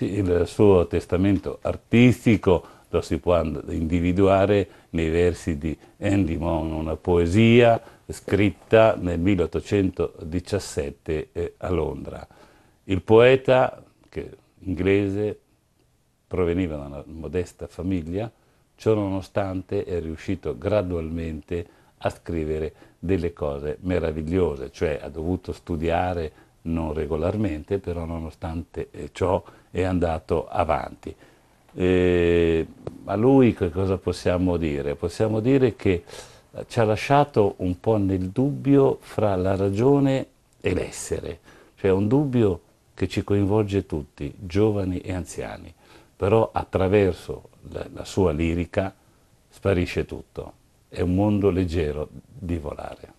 Sì, il suo testamento artistico lo si può individuare nei versi di Endymion, una poesia scritta nel 1817 eh, a Londra. Il poeta, che inglese, proveniva da una modesta famiglia, ciononostante è riuscito gradualmente a scrivere delle cose meravigliose, cioè ha dovuto studiare non regolarmente, però nonostante eh, ciò è andato avanti. E eh, a lui che cosa possiamo dire? Possiamo dire che eh, ci ha lasciato un po' nel dubbio fra la ragione e l'essere, cioè un dubbio che ci coinvolge tutti, giovani e anziani, però attraverso la, la sua lirica sparisce tutto, è un mondo leggero di volare.